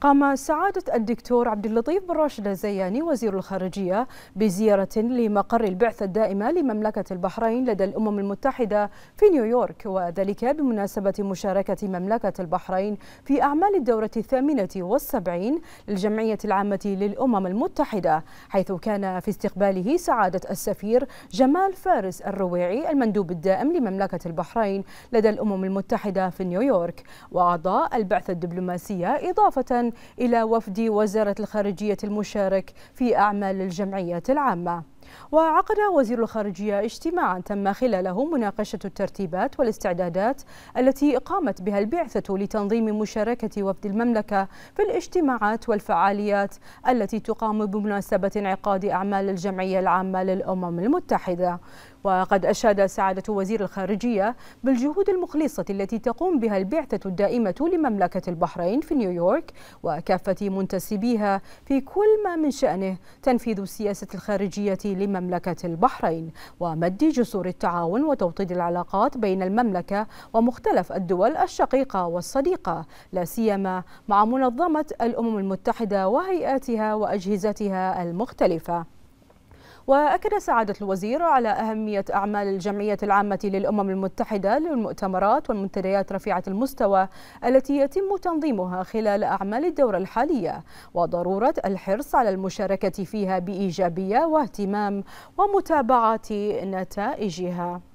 قام سعادة الدكتور عبد اللطيف بن راشد الزياني وزير الخارجية بزيارة لمقر البعثة الدائمة لمملكة البحرين لدى الأمم المتحدة في نيويورك وذلك بمناسبة مشاركة مملكة البحرين في أعمال الدورة الثامنة والسبعين للجمعية العامة للأمم المتحدة حيث كان في استقباله سعادة السفير جمال فارس الرويعي المندوب الدائم لمملكة البحرين لدى الأمم المتحدة في نيويورك وأعضاء البعثة الدبلوماسية إضافة إلى وفد وزارة الخارجية المشارك في أعمال الجمعية العامة وعقد وزير الخارجية اجتماعا تم خلاله مناقشة الترتيبات والاستعدادات التي قامت بها البعثة لتنظيم مشاركة وفد المملكة في الاجتماعات والفعاليات التي تقام بمناسبة انعقاد أعمال الجمعية العامة للأمم المتحدة وقد أشاد سعادة وزير الخارجية بالجهود المخلصة التي تقوم بها البعثة الدائمة لمملكة البحرين في نيويورك وكافة منتسبيها في كل ما من شأنه تنفيذ سياسة الخارجية لمملكة البحرين ومد جسور التعاون وتوطيد العلاقات بين المملكة ومختلف الدول الشقيقة والصديقة لا سيما مع منظمة الأمم المتحدة وهيئاتها وأجهزتها المختلفة وأكد سعادة الوزير على أهمية أعمال الجمعية العامة للأمم المتحدة للمؤتمرات والمنتديات رفيعة المستوى التي يتم تنظيمها خلال أعمال الدورة الحالية وضرورة الحرص على المشاركة فيها بإيجابية واهتمام ومتابعة نتائجها